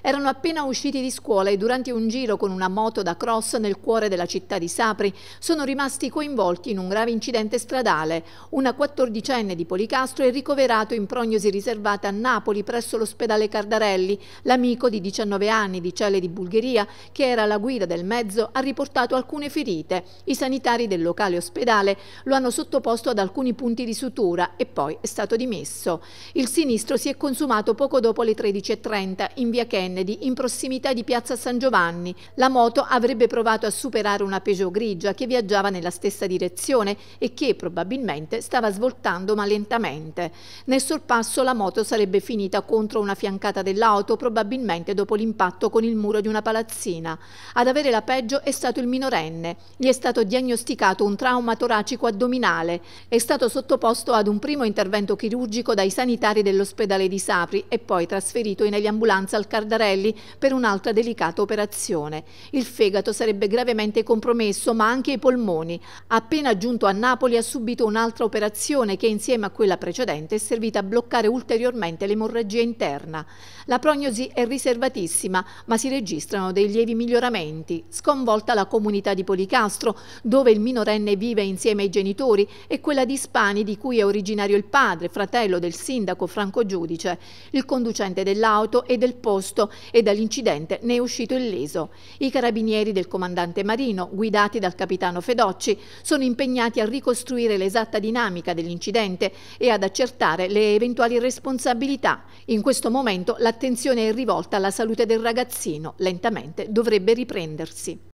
Erano appena usciti di scuola e durante un giro con una moto da cross nel cuore della città di Sapri sono rimasti coinvolti in un grave incidente stradale. Una quattordicenne di Policastro è ricoverato in prognosi riservata a Napoli presso l'ospedale Cardarelli. L'amico di 19 anni di Celle di Bulgheria, che era la guida del mezzo, ha riportato alcune ferite. I sanitari del locale ospedale lo hanno sottoposto ad alcuni punti di sutura e poi è stato dimesso. Il sinistro si è consumato poco dopo le 13.30 in via Kennedy Kennedy, in prossimità di Piazza San Giovanni. La moto avrebbe provato a superare una Peugeot grigia che viaggiava nella stessa direzione e che probabilmente stava svoltando ma lentamente. Nel sorpasso la moto sarebbe finita contro una fiancata dell'auto, probabilmente dopo l'impatto con il muro di una palazzina. Ad avere la peggio è stato il minorenne. Gli è stato diagnosticato un trauma toracico addominale. È stato sottoposto ad un primo intervento chirurgico dai sanitari dell'ospedale di Sapri e poi trasferito in eliambulanza al Cardano Cottarelli per un'altra delicata operazione. Il fegato sarebbe gravemente compromesso, ma anche i polmoni. Appena giunto a Napoli ha subito un'altra operazione che insieme a quella precedente è servita a bloccare ulteriormente l'emorragia interna. La prognosi è riservatissima, ma si registrano dei lievi miglioramenti. Sconvolta la comunità di Policastro, dove il minorenne vive insieme ai genitori, e quella di Spani, di cui è originario il padre, fratello del sindaco Franco Giudice. Il conducente dell'auto e del posto e dall'incidente ne è uscito illeso. I carabinieri del comandante Marino, guidati dal capitano Fedocci, sono impegnati a ricostruire l'esatta dinamica dell'incidente e ad accertare le eventuali responsabilità. In questo momento l'attenzione è rivolta alla salute del ragazzino, lentamente dovrebbe riprendersi.